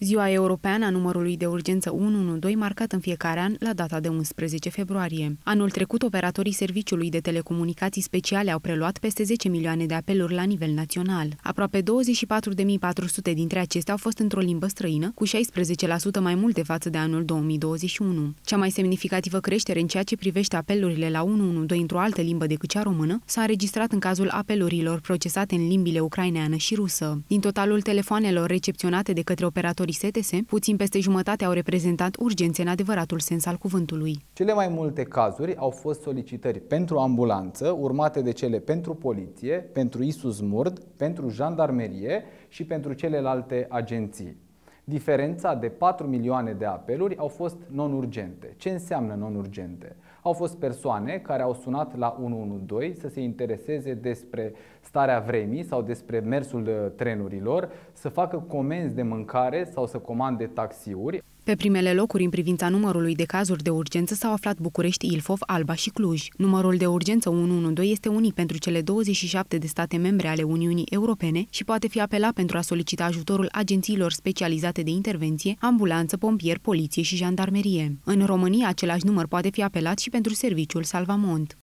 Ziua Europeană a numărului de urgență 112, marcat în fiecare an la data de 11 februarie. Anul trecut, operatorii Serviciului de Telecomunicații Speciale au preluat peste 10 milioane de apeluri la nivel național. Aproape 24.400 dintre acestea au fost într-o limbă străină, cu 16% mai multe față de anul 2021. Cea mai semnificativă creștere în ceea ce privește apelurile la 112 într-o altă limbă decât cea română s-a înregistrat în cazul apelurilor procesate în limbile ucraineană și rusă. Din totalul telefoanelor recepționate de către operatori lucrătorii STS, puțin peste jumătate au reprezentat urgențe în adevăratul sens al cuvântului. Cele mai multe cazuri au fost solicitări pentru ambulanță, urmate de cele pentru poliție, pentru Isus Murd, pentru jandarmerie și pentru celelalte agenții. Diferența de 4 milioane de apeluri au fost non-urgente. Ce înseamnă non-urgente? Au fost persoane care au sunat la 112 să se intereseze despre starea vremii sau despre mersul uh, trenurilor, să facă comenzi de mâncare sau să comande taxiuri. Pe primele locuri în privința numărului de cazuri de urgență s-au aflat București, Ilfov, Alba și Cluj. Numărul de urgență 112 este unic pentru cele 27 de state membre ale Uniunii Europene și poate fi apelat pentru a solicita ajutorul agențiilor specializate de intervenție, ambulanță, pompier, poliție și jandarmerie. În România, același număr poate fi apelat și pentru serviciul Salvamont.